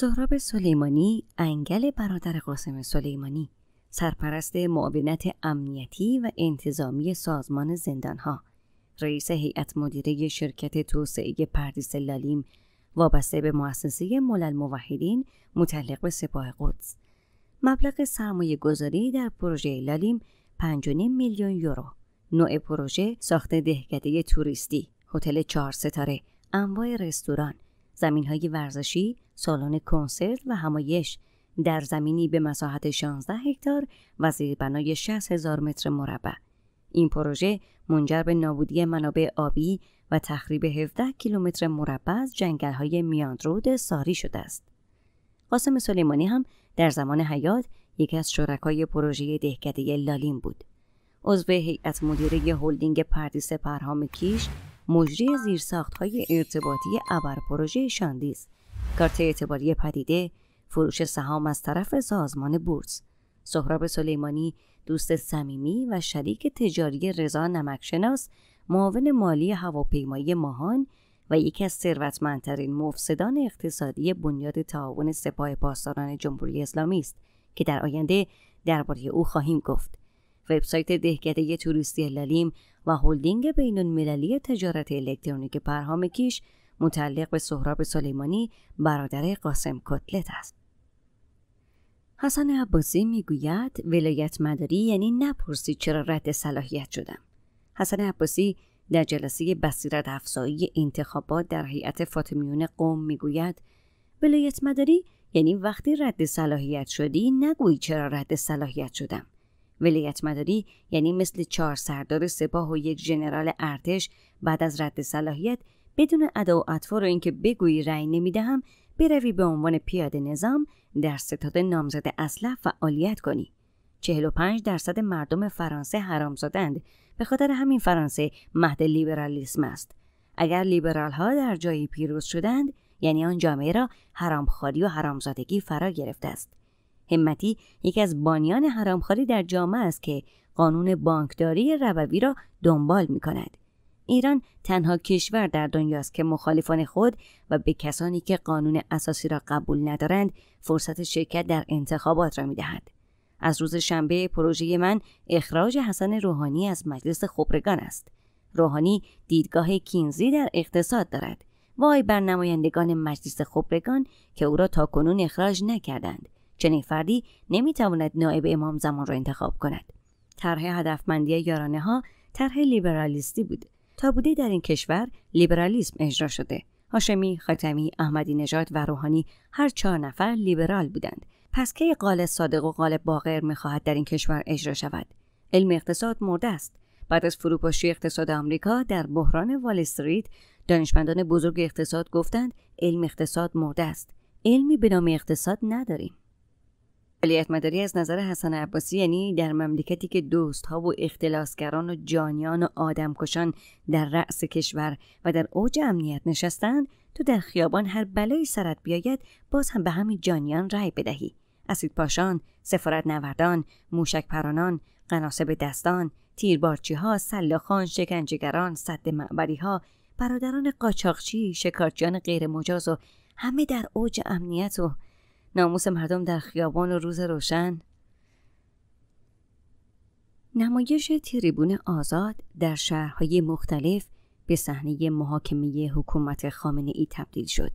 سهراب سلیمانی انگل برادر قاسم سلیمانی سرپرست معاونت امنیتی و انتظامی سازمان زندانها رئیس هیئت مدیره شرکت توسعه پردیس لالیم وابسته به مؤسسه ملل موحدین متعلق به سپاه قدس مبلغ سرمایه گذاری در پروژه لالیم 5.5 میلیون یورو نوع پروژه ساخت دهکده توریستی هتل چهار ستاره انواع رستوران زمین های ورزشی، سالن کنسرت و همایش در زمینی به مساحت 16 هکتار و زیربنای 60 هزار متر مربع. این پروژه منجر به نابودی منابع آبی و تخریب 17 کیلومتر مربع از جنگل های میاندرود ساری شده است. قاسم سلیمانی هم در زمان حیات یکی از شرکای پروژه دهکده لالین بود. عضو هیئت مدیره هلدینگ پردیس پرهام کیش مجری های ارتباطی ابر پروژه شاندیز کارت اعتباری پدیده فروش سهام از طرف سازمان بورس سهراب سلیمانی دوست صمیمی و شریک تجاری رضا نمکشناس معاون مالی هواپیمایی ماهان و یکی از ثروتمندترین مفسدان اقتصادی بنیاد تعاون سپاه پاسداران جمهوری اسلامی است که در آینده درباره او خواهیم گفت وبسایت دهکده توریستی لالیم و هلدینگ بین مللی تجارت الکترونیک پرهام کیش متعلق به سهراب سلیمانی برادر قاسم کتلت است. حسن عباسی میگوید ولایت مداری یعنی نپرسید چرا رد صلاحیت شدم. حسن عباسی در جلسه بصیرت افزایی انتخابات در هیئت فاطمیون قوم میگوید ولایت مداری یعنی وقتی رد صلاحیت شدی نگویی چرا رد صلاحیت شدم ولیت مداری یعنی مثل چهار سردار سپاه و یک ژنرال ارتش بعد از رد صلاحیت بدون ادا و و اینکه بگویی رأی نمیدهم بروی به عنوان پیاده نظام در ستاد نامزد اصلا فعالیت کنی 45 درصد مردم فرانسه حرام زدند به خاطر همین فرانسه مهد لیبرالیسم است اگر لیبرال ها در جایی پیروز شدند یعنی آن جامعه را حرامخواری و حرامزادگی فرا گرفته است همتی یکی از بانیان حرامخواری در جامعه است که قانون بانکداری ربوی را دنبال می کند. ایران تنها کشور در دنیا است که مخالفان خود و به کسانی که قانون اساسی را قبول ندارند فرصت شرکت در انتخابات را می از روز شنبه پروژه من اخراج حسن روحانی از مجلس خبرگان است. روحانی دیدگاه کینزی در اقتصاد دارد. وای بر نمایندگان مجلس خبرگان که او را تا کنون اخراج نکردند چنین فردی نمیتواند نائب امام زمان را انتخاب کند طرح هدفمندی یارانه ها طرح لیبرالیستی بود تا بوده در این کشور لیبرالیسم اجرا شده هاشمی خاتمی احمدی نژاد و روحانی هر چهار نفر لیبرال بودند پس کی قال صادق و قال باقر میخواهد در این کشور اجرا شود علم اقتصاد مرده است بعد از فروپاشی اقتصاد آمریکا در بحران وال استریت دانشمندان بزرگ اقتصاد گفتند علم اقتصاد مرده است علمی به نام اقتصاد نداریم علیت مداری از نظر حسن عباسی یعنی در مملکتی که دوست ها و اختلاسگران و جانیان و آدمکشان در رأس کشور و در اوج امنیت نشستند تو در خیابان هر بلایی سرت بیاید باز هم به همین جانیان رأی بدهی اسید پاشان، سفارت نوردان، موشک پرانان، قناسب دستان، تیربارچی ها، سلاخان، شکنجهگران، صد معبری ها، برادران قاچاقچی، شکارچیان غیر مجاز و همه در اوج امنیت و ناموس مردم در خیابان و روز روشن نمایش تریبون آزاد در شهرهای مختلف به صحنه محاکمه حکومت خامنه ای تبدیل شد.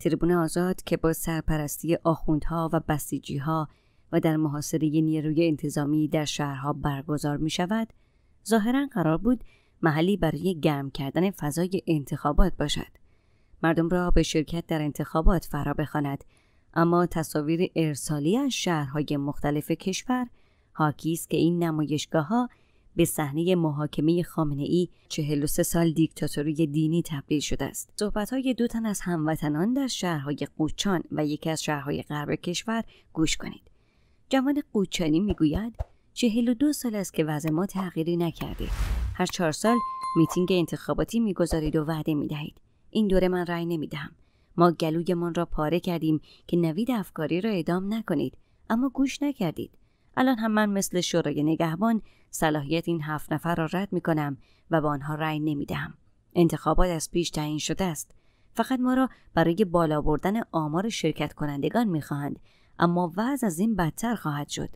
تریبون آزاد که با سرپرستی آخوندها و بسیجیها و در محاصره نیروی انتظامی در شهرها برگزار می شود، ظاهرا قرار بود محلی برای گرم کردن فضای انتخابات باشد. مردم را به شرکت در انتخابات فرا بخواند اما تصاویر ارسالی از شهرهای مختلف کشور حاکی است که این نمایشگاه ها به صحنه محاکمه خامنه ای 43 سال دیکتاتوری دینی تبدیل شده است. صحبت های دو تن از هموطنان در شهرهای قوچان و یکی از شهرهای غرب کشور گوش کنید. جوان قوچانی میگوید 42 سال است که وضع ما تغییری نکرده. هر چهار سال میتینگ انتخاباتی میگذارید و وعده میدهید. این دوره من رأی نمیدهم. ما گلویمان را پاره کردیم که نوید افکاری را ادام نکنید اما گوش نکردید الان هم من مثل شورای نگهبان صلاحیت این هفت نفر را رد می کنم و به آنها رأی دهم انتخابات از پیش تعیین شده است فقط ما را برای بالا بردن آمار شرکت کنندگان میخواهند اما وضع از این بدتر خواهد شد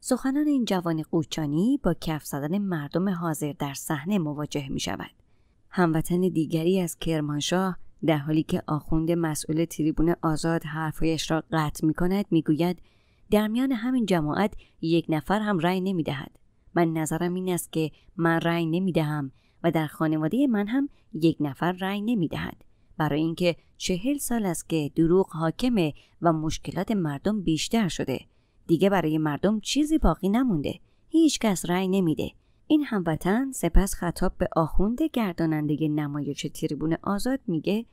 سخنان این جوان قوچانی با کف زدن مردم حاضر در صحنه مواجه می شود. هموطن دیگری از کرمانشاه در حالی که آخوند مسئول تریبون آزاد حرفایش را قطع می کند می گوید در میان همین جماعت یک نفر هم رأی نمی دهد. من نظرم این است که من رأی نمی دهم و در خانواده من هم یک نفر رأی نمی دهد. برای اینکه چهل سال است که دروغ حاکمه و مشکلات مردم بیشتر شده. دیگه برای مردم چیزی باقی نمونده. هیچ کس رأی نمیده. این هموطن سپس خطاب به آخوند گرداننده نمایش تریبون آزاد میگه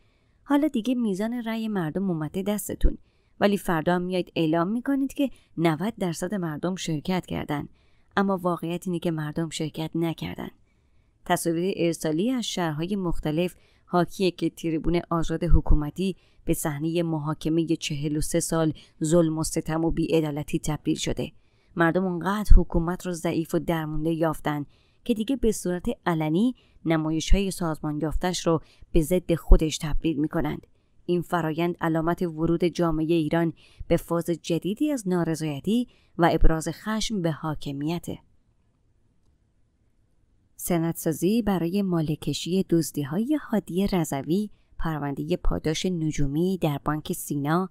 حالا دیگه میزان رأی مردم اومده دستتون ولی فردا میاید اعلام میکنید که 90 درصد مردم شرکت کردن اما واقعیت اینه که مردم شرکت نکردن تصاویر ارسالی از شهرهای مختلف حاکیه که تریبون آزاد حکومتی به صحنه محاکمه 43 سال ظلم و ستم و بیعدالتی تبدیل شده مردم اونقدر حکومت رو ضعیف و درمونده یافتن که دیگه به صورت علنی نمایش های سازمان یافتش رو به ضد خودش تبدیل می کنند. این فرایند علامت ورود جامعه ایران به فاز جدیدی از نارضایتی و ابراز خشم به حاکمیت. سنتسازی برای مالکشی دزدی های حادی رضوی پرونده پاداش نجومی در بانک سینا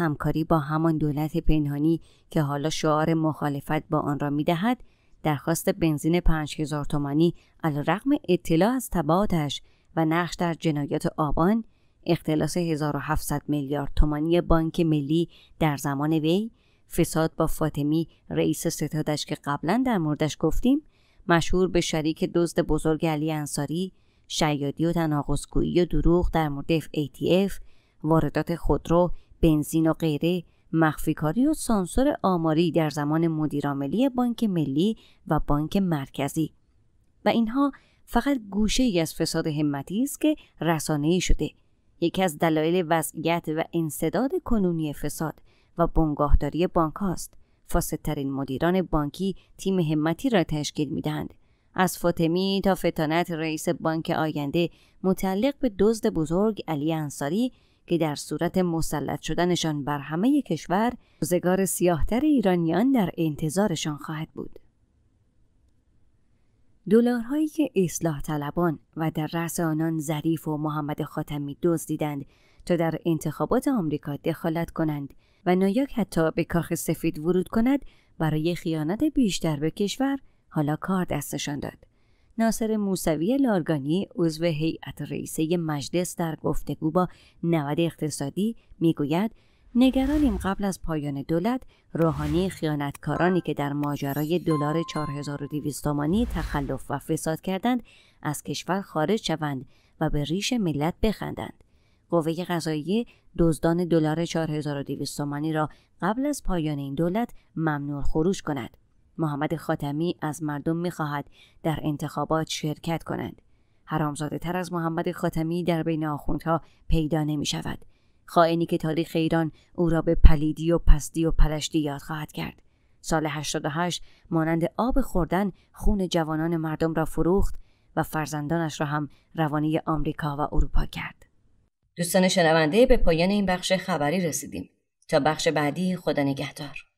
همکاری با همان دولت پنهانی که حالا شعار مخالفت با آن را میدهد درخواست بنزین 5000 تومانی رقم اطلاع از تبادش و نقش در جنایات آبان اختلاس 1700 میلیارد تومانی بانک ملی در زمان وی فساد با فاطمی رئیس ستادش که قبلا در موردش گفتیم مشهور به شریک دزد بزرگ علی انصاری شیادی و تناقضگویی و دروغ در مورد FATF واردات خودرو بنزین و غیره مخفیکاری و سانسور آماری در زمان مدیرعاملی بانک ملی و بانک مرکزی و اینها فقط گوشه ای از فساد همتی است که رسانه شده یکی از دلایل وضعیت و انصداد کنونی فساد و بنگاهداری بانک هاست فاسدترین مدیران بانکی تیم همتی را تشکیل میدهند از فاطمی تا فتانت رئیس بانک آینده متعلق به دزد بزرگ علی انصاری که در صورت مسلط شدنشان بر همه کشور روزگار سیاهتر ایرانیان در انتظارشان خواهد بود. دلارهایی که اصلاح طلبان و در رأس آنان ظریف و محمد خاتمی دیدند تا در انتخابات آمریکا دخالت کنند و نایاک حتی به کاخ سفید ورود کند برای خیانت بیشتر به کشور حالا کار دستشان داد. ناصر موسوی لارگانی عضو هیئت رئیسه مجلس در گفتگو با نود اقتصادی میگوید نگرانیم قبل از پایان دولت روحانی خیانتکارانی که در ماجرای دلار 4200 تومانی تخلف و فساد کردند از کشور خارج شوند و به ریش ملت بخندند قوه قضاییه دزدان دلار 4200 تومانی را قبل از پایان این دولت ممنوع خروج کند محمد خاتمی از مردم میخواهد در انتخابات شرکت کنند. حرامزاده تر از محمد خاتمی در بین آخوندها پیدا نمی شود. خائنی که تاریخ ایران او را به پلیدی و پستی و پلشتی یاد خواهد کرد. سال 88 مانند آب خوردن خون جوانان مردم را فروخت و فرزندانش را هم روانی آمریکا و اروپا کرد. دوستان شنونده به پایان این بخش خبری رسیدیم. تا بخش بعدی خدا نگهدار.